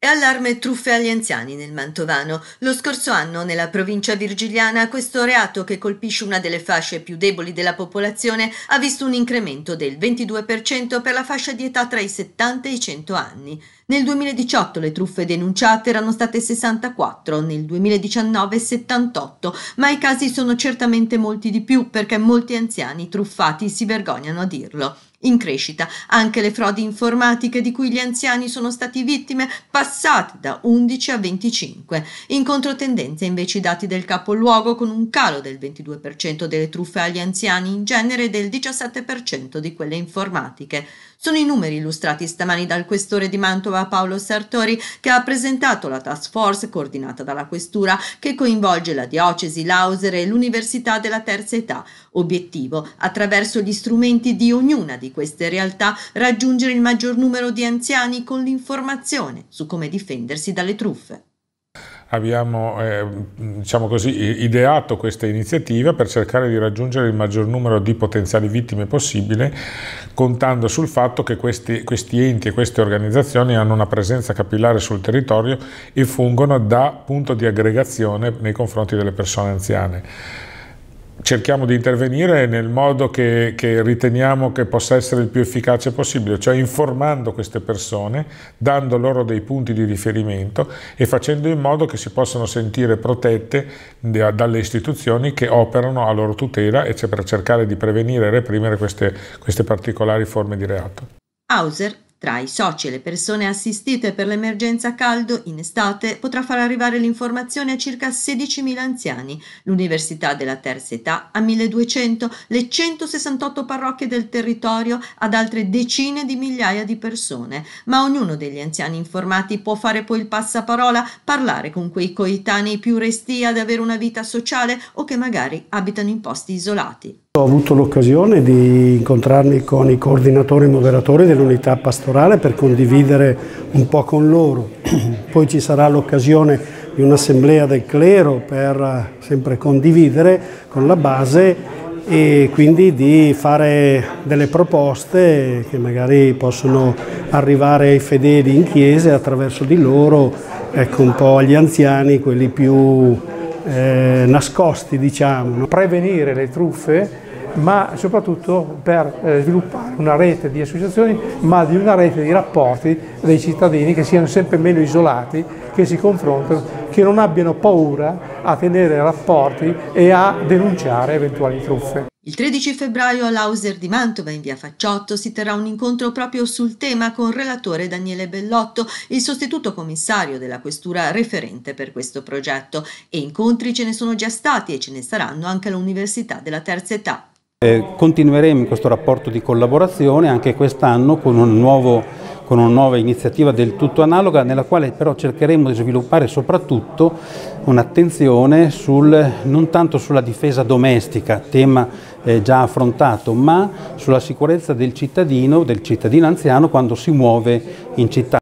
E allarme truffe agli anziani nel Mantovano. Lo scorso anno nella provincia virgiliana questo reato che colpisce una delle fasce più deboli della popolazione ha visto un incremento del 22% per la fascia di età tra i 70 e i 100 anni. Nel 2018 le truffe denunciate erano state 64, nel 2019 78, ma i casi sono certamente molti di più perché molti anziani truffati si vergognano a dirlo in crescita anche le frodi informatiche di cui gli anziani sono stati vittime, passate da 11 a 25. In controtendenza invece i dati del capoluogo con un calo del 22% delle truffe agli anziani in genere e del 17% di quelle informatiche. Sono i numeri illustrati stamani dal questore di Mantova Paolo Sartori che ha presentato la task force coordinata dalla questura che coinvolge la diocesi, l'Ausere e l'Università della Terza Età. Obiettivo, attraverso gli strumenti di ognuna di di queste realtà raggiungere il maggior numero di anziani con l'informazione su come difendersi dalle truffe abbiamo eh, diciamo così, ideato questa iniziativa per cercare di raggiungere il maggior numero di potenziali vittime possibile, contando sul fatto che questi, questi enti e queste organizzazioni hanno una presenza capillare sul territorio e fungono da punto di aggregazione nei confronti delle persone anziane cerchiamo di intervenire nel modo che, che, riteniamo che possa essere il più efficace possibile, cioè informando queste persone, dando loro dei punti di riferimento e facendo in modo che si possano sentire protette dalle istituzioni che operano a loro tutela e cioè per cercare di prevenire e reprimere queste, queste particolari forme di reato. Hauser tra i soci e le persone assistite per l'emergenza caldo in estate potrà far arrivare l'informazione a circa 16.000 anziani, l'Università della Terza Età a 1.200, le 168 parrocchie del territorio ad altre decine di migliaia di persone. Ma ognuno degli anziani informati può fare poi il passaparola, parlare con quei coetanei più resti ad avere una vita sociale o che magari abitano in posti isolati. Ho avuto l'occasione di incontrarmi con i coordinatori e moderatori dell'unità pastorale pastorale per condividere un po' con loro. Poi ci sarà l'occasione di un'assemblea del clero per eh, sempre condividere con la base e quindi di fare delle proposte che magari possono arrivare ai fedeli in chiesa attraverso di loro ecco, un po' agli anziani, quelli più eh, nascosti diciamo. Prevenire le truffe ma soprattutto per eh, sviluppare una rete di associazioni, ma di una rete di rapporti dei cittadini che siano sempre meno isolati, che si confrontano, che non abbiano paura a tenere rapporti e a denunciare eventuali truffe. Il 13 febbraio all'Auser di Mantova in via Facciotto si terrà un incontro proprio sul tema con il relatore Daniele Bellotto, il sostituto commissario della questura referente per questo progetto e incontri ce ne sono già stati e ce ne saranno anche all'Università della Terza Età. Eh, continueremo in questo rapporto di collaborazione anche quest'anno con, un con, una nuova iniziativa del tutto analoga nella quale però cercheremo di sviluppare soprattutto un'attenzione non tanto sulla difesa domestica, tema eh, già affrontato, ma sulla sicurezza del cittadino, del cittadino anziano quando si muove in città.